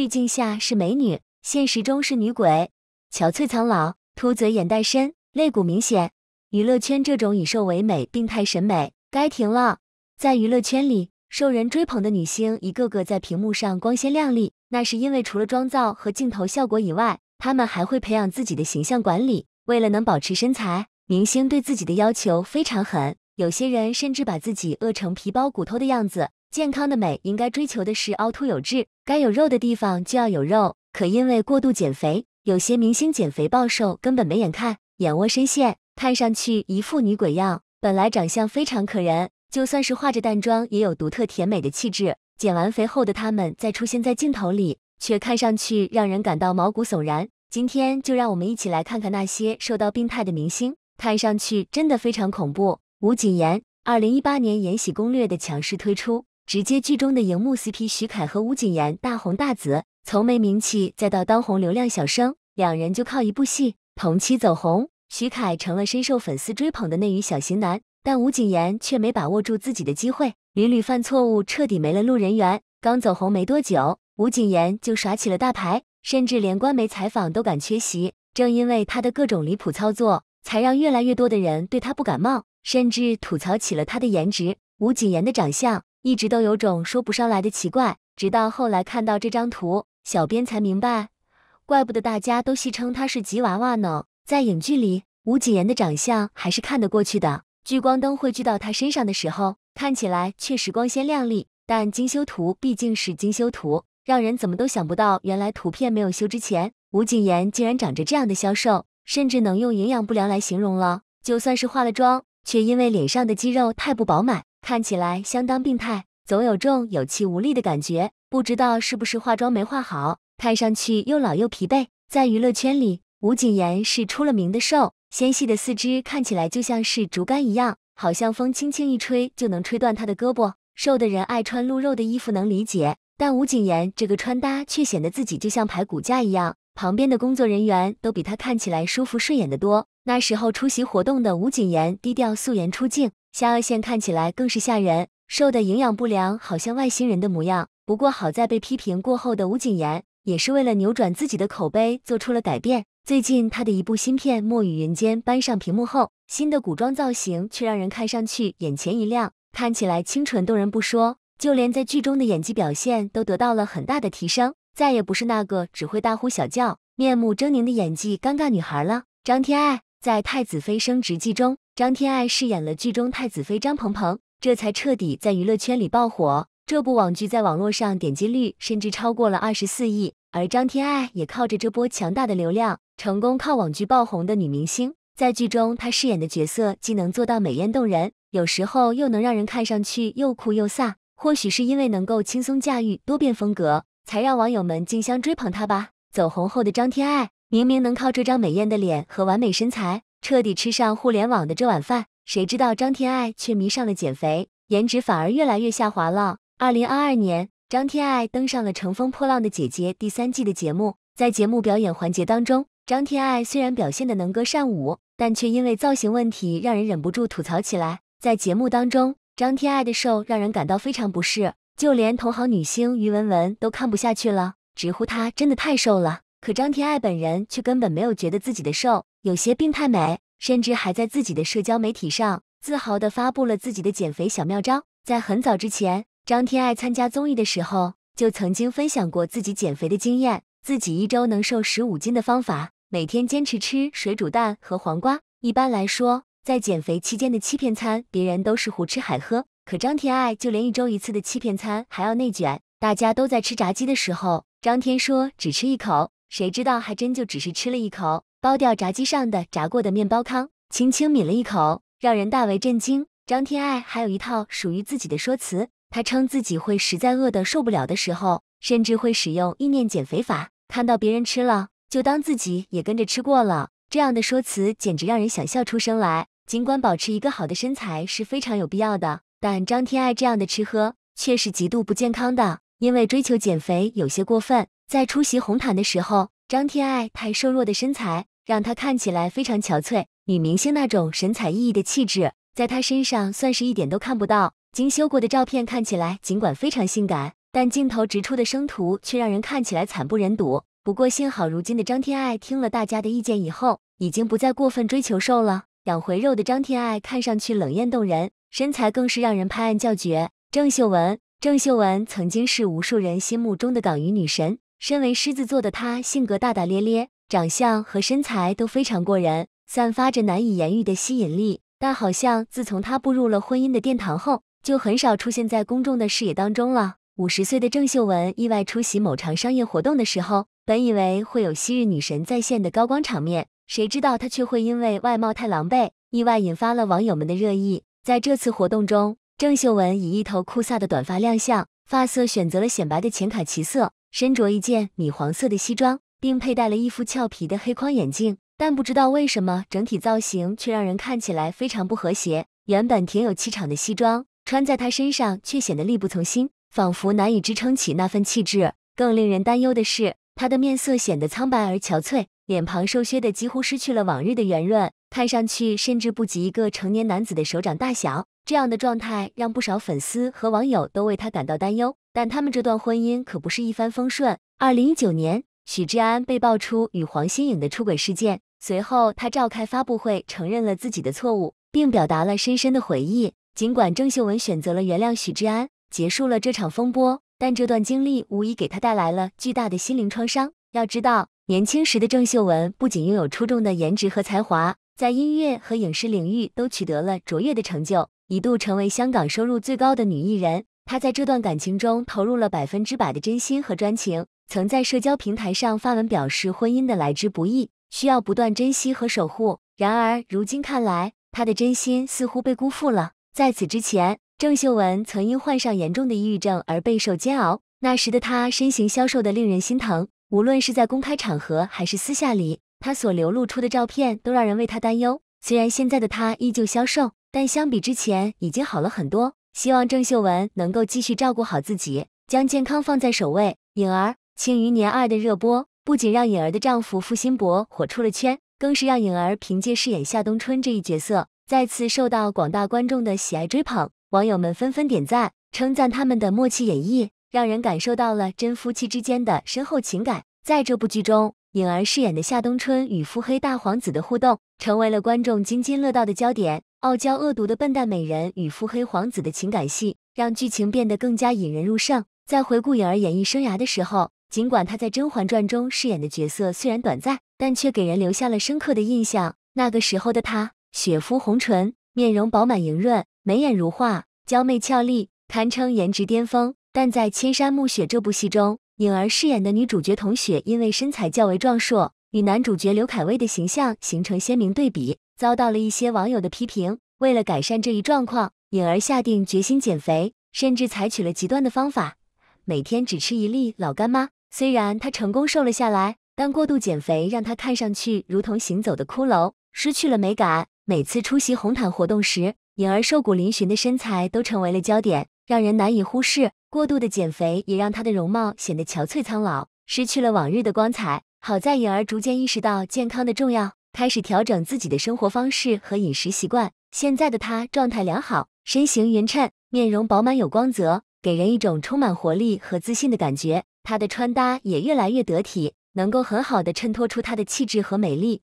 滤镜下是美女，现实中是女鬼，憔悴苍老，凸嘴眼袋深，肋骨明显。娱乐圈这种以瘦为美病态审美该停了。在娱乐圈里，受人追捧的女星一个个在屏幕上光鲜亮丽，那是因为除了妆造和镜头效果以外，她们还会培养自己的形象管理。为了能保持身材，明星对自己的要求非常狠，有些人甚至把自己饿成皮包骨头的样子。健康的美应该追求的是凹凸有致，该有肉的地方就要有肉。可因为过度减肥，有些明星减肥暴瘦，根本没眼看，眼窝深陷，看上去一副女鬼样。本来长相非常可人，就算是化着淡妆，也有独特甜美的气质。减完肥后的他们再出现在镜头里，却看上去让人感到毛骨悚然。今天就让我们一起来看看那些受到病态的明星，看上去真的非常恐怖。吴谨言，二零一八年《延禧攻略》的强势推出。直接剧中的荧幕 CP 徐凯和吴谨言大红大紫，从没名气再到当红流量小生，两人就靠一部戏同期走红。徐凯成了深受粉丝追捧的内娱小型男，但吴谨言却没把握住自己的机会，屡屡犯错误，彻底没了路人缘。刚走红没多久，吴谨言就耍起了大牌，甚至连官媒采访都敢缺席。正因为他的各种离谱操作，才让越来越多的人对他不感冒，甚至吐槽起了他的颜值。吴谨言的长相。一直都有种说不上来的奇怪，直到后来看到这张图，小编才明白，怪不得大家都戏称他是吉娃娃呢。在影剧里，吴谨言的长相还是看得过去的，聚光灯汇聚到他身上的时候，看起来确实光鲜亮丽。但精修图毕竟是精修图，让人怎么都想不到，原来图片没有修之前，吴谨言竟然长着这样的消瘦，甚至能用营养不良来形容了。就算是化了妆，却因为脸上的肌肉太不饱满。看起来相当病态，总有种有气无力的感觉，不知道是不是化妆没化好，看上去又老又疲惫。在娱乐圈里，吴谨言是出了名的瘦，纤细的四肢看起来就像是竹竿一样，好像风轻轻一吹就能吹断他的胳膊。瘦的人爱穿露肉的衣服能理解，但吴谨言这个穿搭却显得自己就像排骨架一样，旁边的工作人员都比他看起来舒服顺眼的多。那时候出席活动的吴谨言低调素颜出镜。下颚线看起来更是吓人，瘦的营养不良，好像外星人的模样。不过好在被批评过后的吴谨言，也是为了扭转自己的口碑，做出了改变。最近他的一部新片《墨雨云间》搬上屏幕后，新的古装造型却让人看上去眼前一亮，看起来清纯动人不说，就连在剧中的演技表现都得到了很大的提升，再也不是那个只会大呼小叫、面目狰狞的演技尴尬女孩了。张天爱在《太子妃升职记》中。张天爱饰演了剧中太子妃张鹏鹏，这才彻底在娱乐圈里爆火。这部网剧在网络上点击率甚至超过了二十四亿，而张天爱也靠着这波强大的流量，成功靠网剧爆红的女明星。在剧中，她饰演的角色既能做到美艳动人，有时候又能让人看上去又酷又飒。或许是因为能够轻松驾驭多变风格，才让网友们竞相追捧她吧。走红后的张天爱，明明能靠这张美艳的脸和完美身材。彻底吃上互联网的这碗饭，谁知道张天爱却迷上了减肥，颜值反而越来越下滑了。二零二二年，张天爱登上了《乘风破浪的姐姐》第三季的节目，在节目表演环节当中，张天爱虽然表现的能歌善舞，但却因为造型问题让人忍不住吐槽起来。在节目当中，张天爱的瘦让人感到非常不适，就连同行女星于文文都看不下去了，直呼她真的太瘦了。可张天爱本人却根本没有觉得自己的瘦有些病态美，甚至还在自己的社交媒体上自豪地发布了自己的减肥小妙招。在很早之前，张天爱参加综艺的时候就曾经分享过自己减肥的经验，自己一周能瘦十五斤的方法，每天坚持吃水煮蛋和黄瓜。一般来说，在减肥期间的欺骗餐，别人都是胡吃海喝，可张天爱就连一周一次的欺骗餐还要内卷。大家都在吃炸鸡的时候，张天说只吃一口。谁知道还真就只是吃了一口，剥掉炸鸡上的炸过的面包糠，轻轻抿了一口，让人大为震惊。张天爱还有一套属于自己的说辞，她称自己会实在饿得受不了的时候，甚至会使用意念减肥法，看到别人吃了，就当自己也跟着吃过了。这样的说辞简直让人想笑出声来。尽管保持一个好的身材是非常有必要的，但张天爱这样的吃喝却是极度不健康的，因为追求减肥有些过分。在出席红毯的时候，张天爱太瘦弱的身材让她看起来非常憔悴，女明星那种神采奕奕的气质在她身上算是一点都看不到。精修过的照片看起来尽管非常性感，但镜头直出的生图却让人看起来惨不忍睹。不过幸好，如今的张天爱听了大家的意见以后，已经不再过分追求瘦了，养回肉的张天爱看上去冷艳动人，身材更是让人拍案叫绝。郑秀文，郑秀文曾经是无数人心目中的港娱女神。身为狮子座的他，性格大大咧咧，长相和身材都非常过人，散发着难以言喻的吸引力。但好像自从他步入了婚姻的殿堂后，就很少出现在公众的视野当中了。五十岁的郑秀文意外出席某场商业活动的时候，本以为会有昔日女神再现的高光场面，谁知道她却会因为外貌太狼狈，意外引发了网友们的热议。在这次活动中，郑秀文以一头酷飒的短发亮相，发色选择了显白的浅卡其色。身着一件米黄色的西装，并佩戴了一副俏皮的黑框眼镜，但不知道为什么，整体造型却让人看起来非常不和谐。原本挺有气场的西装，穿在他身上却显得力不从心，仿佛难以支撑起那份气质。更令人担忧的是，他的面色显得苍白而憔悴，脸庞瘦削的几乎失去了往日的圆润，看上去甚至不及一个成年男子的手掌大小。这样的状态让不少粉丝和网友都为他感到担忧。但他们这段婚姻可不是一帆风顺。二零一九年，许志安被爆出与黄心颖的出轨事件，随后他召开发布会承认了自己的错误，并表达了深深的悔意。尽管郑秀文选择了原谅许志安，结束了这场风波，但这段经历无疑给他带来了巨大的心灵创伤。要知道，年轻时的郑秀文不仅拥有出众的颜值和才华，在音乐和影视领域都取得了卓越的成就，一度成为香港收入最高的女艺人。他在这段感情中投入了百分之百的真心和专情，曾在社交平台上发文表示婚姻的来之不易，需要不断珍惜和守护。然而如今看来，他的真心似乎被辜负了。在此之前，郑秀文曾因患上严重的抑郁症而备受煎熬，那时的她身形消瘦的令人心疼。无论是在公开场合还是私下里，她所流露出的照片都让人为她担忧。虽然现在的她依旧消瘦，但相比之前已经好了很多。希望郑秀文能够继续照顾好自己，将健康放在首位。颖儿《庆余年二》的热播，不仅让颖儿的丈夫付辛博火出了圈，更是让颖儿凭借饰演夏冬春这一角色，再次受到广大观众的喜爱追捧。网友们纷纷点赞，称赞他们的默契演绎，让人感受到了真夫妻之间的深厚情感。在这部剧中，颖儿饰演的夏冬春与腹黑大皇子的互动，成为了观众津津乐道的焦点。傲娇恶毒的笨蛋美人与腹黑皇子的情感戏，让剧情变得更加引人入胜。在回顾颖儿演艺生涯的时候，尽管她在《甄嬛传》中饰演的角色虽然短暂，但却给人留下了深刻的印象。那个时候的她，雪肤红唇，面容饱满莹润，眉眼如画，娇媚俏丽，堪称颜值巅峰。但在《千山暮雪》这部戏中，颖儿饰演的女主角童雪，因为身材较为壮硕，与男主角刘恺威的形象形成鲜明对比。遭到了一些网友的批评。为了改善这一状况，颖儿下定决心减肥，甚至采取了极端的方法，每天只吃一粒老干妈。虽然她成功瘦了下来，但过度减肥让她看上去如同行走的骷髅，失去了美感。每次出席红毯活动时，颖儿瘦骨嶙峋的身材都成为了焦点，让人难以忽视。过度的减肥也让她的容貌显得憔悴苍老，失去了往日的光彩。好在颖儿逐渐意识到健康的重要。开始调整自己的生活方式和饮食习惯，现在的他状态良好，身形匀称，面容饱满有光泽，给人一种充满活力和自信的感觉。他的穿搭也越来越得体，能够很好的衬托出他的气质和美丽。